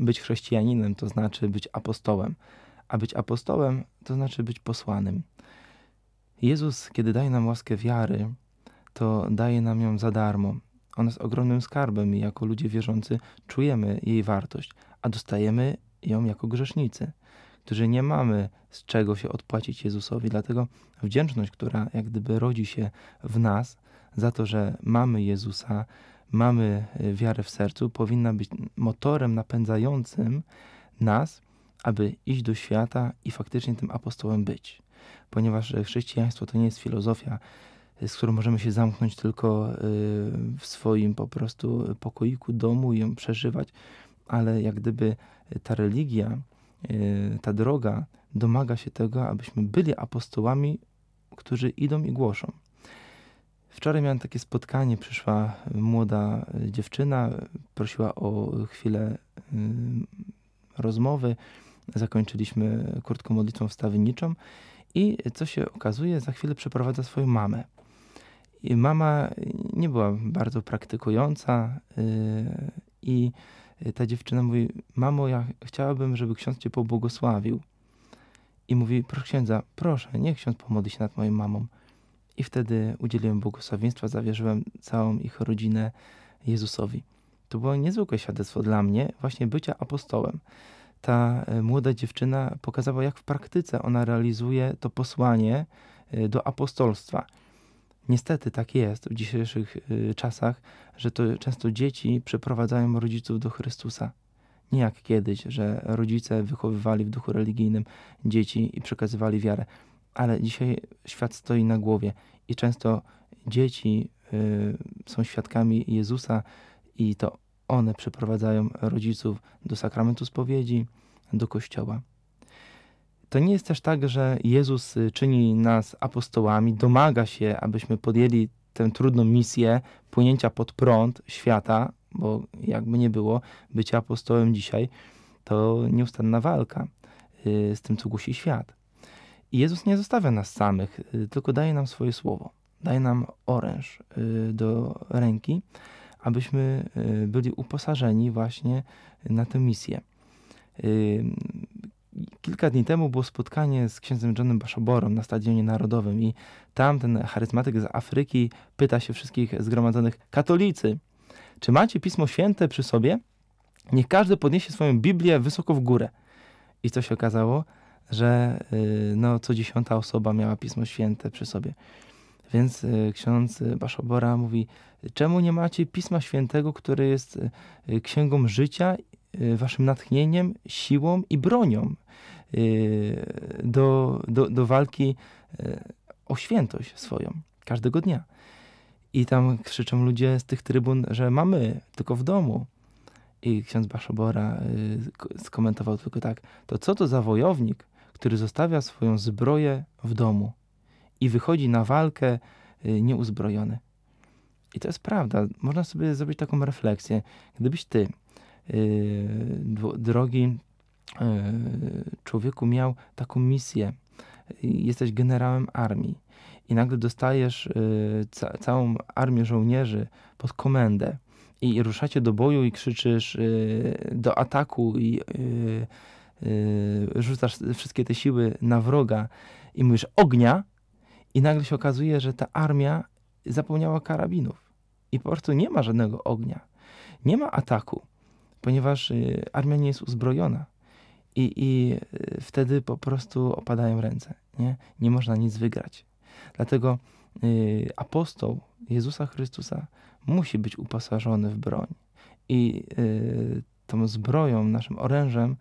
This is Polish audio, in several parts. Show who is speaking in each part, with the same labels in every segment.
Speaker 1: być chrześcijaninem to znaczy być apostołem, a być apostołem to znaczy być posłanym. Jezus, kiedy daje nam łaskę wiary, to daje nam ją za darmo. Ona jest ogromnym skarbem i jako ludzie wierzący czujemy jej wartość, a dostajemy ją jako grzesznicy, którzy nie mamy z czego się odpłacić Jezusowi. Dlatego wdzięczność, która jak gdyby rodzi się w nas za to, że mamy Jezusa, mamy y, wiarę w sercu, powinna być motorem napędzającym nas, aby iść do świata i faktycznie tym apostołem być. Ponieważ y, chrześcijaństwo to nie jest filozofia, y, z którą możemy się zamknąć tylko w swoim po prostu pokoiku, domu i ją przeżywać, ale jak gdyby ta religia, ta droga domaga się tego, abyśmy byli apostołami, którzy idą i głoszą. Wczoraj miałem takie spotkanie, przyszła młoda dziewczyna, prosiła o chwilę mm, rozmowy. Zakończyliśmy krótką modlitwą wstawienniczą i co się okazuje, za chwilę przeprowadza swoją mamę. I mama nie była bardzo praktykująca y, i ta dziewczyna mówi, mamo, ja chciałabym, żeby ksiądz cię pobłogosławił. I mówi, proszę księdza, proszę, niech ksiądz pomodli się nad moją mamą. I wtedy udzieliłem błogosławieństwa, zawierzyłem całą ich rodzinę Jezusowi. To było niezwykłe świadectwo dla mnie, właśnie bycia apostołem. Ta e, młoda dziewczyna pokazała, jak w praktyce ona realizuje to posłanie e, do apostolstwa. Niestety tak jest w dzisiejszych e, czasach, że to często dzieci przeprowadzają rodziców do Chrystusa. Nie jak kiedyś, że rodzice wychowywali w duchu religijnym dzieci i przekazywali wiarę ale dzisiaj świat stoi na głowie i często dzieci y, są świadkami Jezusa i to one przyprowadzają rodziców do sakramentu spowiedzi, do kościoła. To nie jest też tak, że Jezus y, czyni nas apostołami, domaga się, abyśmy podjęli tę trudną misję płynięcia pod prąd świata, bo jakby nie było, bycie apostołem dzisiaj to nieustanna walka y, z tym, co głosi świat Jezus nie zostawia nas samych, y, tylko daje nam swoje słowo, daje nam oręż y, do ręki, abyśmy y, byli uposażeni właśnie na tę misję. Kilka dni temu było spotkanie z księdzem Johnem Baszoborem na Stadionie Narodowym i tam ten charyzmatyk z Afryki pyta się wszystkich zgromadzonych katolicy, czy macie Pismo Święte przy sobie? Niech każdy podniesie swoją Biblię wysoko w górę. I co się okazało? że y, no, co dziesiąta osoba miała Pismo Święte przy sobie. Więc y, ksiądz Baszobora mówi, czemu nie macie Pisma Świętego, które jest y, księgą życia, waszym natchnieniem, siłą i bronią do, do, do walki o świętość swoją każdego dnia. I tam krzyczą ludzie z tych trybun, że mamy tylko w domu. I ksiądz Baszobora skomentował tylko tak, to co to za wojownik, który zostawia swoją zbroję w domu i wychodzi na walkę y, nieuzbrojony. I to jest prawda. Można sobie zrobić taką refleksję. Gdybyś ty, yy, drogi yy, człowieku, miał taką misję, y, jesteś generałem armii i nagle dostajesz yy, ca całą armię żołnierzy pod komendę i ruszacie do boju i krzyczysz y, do ataku i Y, rzucasz wszystkie te siły na wroga i mówisz ognia i nagle się okazuje, że ta armia zapomniała karabinów i po prostu nie ma żadnego ognia. Nie ma ataku, ponieważ y, armia nie jest uzbrojona. I, I y, wtedy po prostu opadają ręce. Nie, nie można nic wygrać. Dlatego apostoł Jezusa Chrystusa musi być uposażony w broń. I tą zbroją, naszym orężem,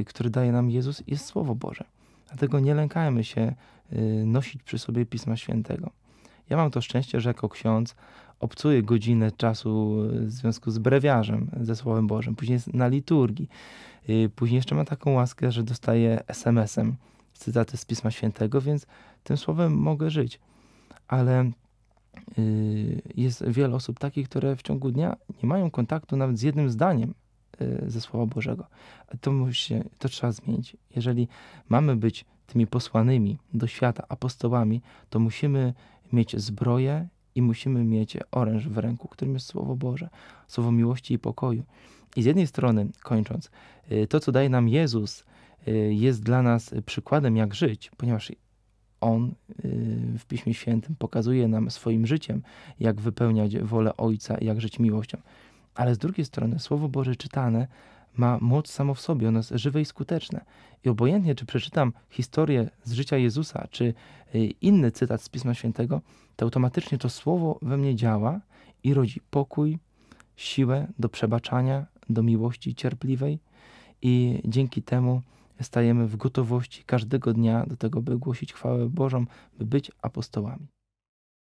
Speaker 1: y, który daje nam Jezus, jest Słowo Boże. Dlatego nie lękajmy się y, nosić przy sobie Pisma Świętego. Ja mam to szczęście, że jako ksiądz obcuję godzinę czasu y, w związku z brewiarzem, ze Słowem Bożym, później na liturgii. Później jeszcze mam taką łaskę, że dostaję SMS-em cytaty z Pisma Świętego, więc tym słowem mogę żyć. Ale jest wiele osób takich, które w ciągu dnia nie mają kontaktu nawet z jednym zdaniem Y, ze Słowa Bożego. To, musi, to trzeba zmienić. Jeżeli mamy być tymi posłanymi do świata apostołami, to musimy mieć zbroję i musimy mieć oręż w ręku, którym jest Słowo Boże, Słowo miłości i pokoju. I z jednej strony, kończąc, y, to, co daje nam Jezus, y, jest dla nas przykładem, jak żyć, ponieważ on w Piśmie Świętym pokazuje nam swoim życiem, jak wypełniać wolę Ojca, jak żyć miłością ale z drugiej strony Słowo Boże czytane ma moc samo w sobie, ono jest żywe i skuteczne. I obojętnie, czy przeczytam historię z życia Jezusa, czy y, inny cytat z Pisma Świętego, to automatycznie to słowo we mnie działa i rodzi pokój, siłę do przebaczania, do miłości cierpliwej, i dzięki temu stajemy w gotowości każdego dnia do tego, by głosić chwałę Bożą, by być apostołami.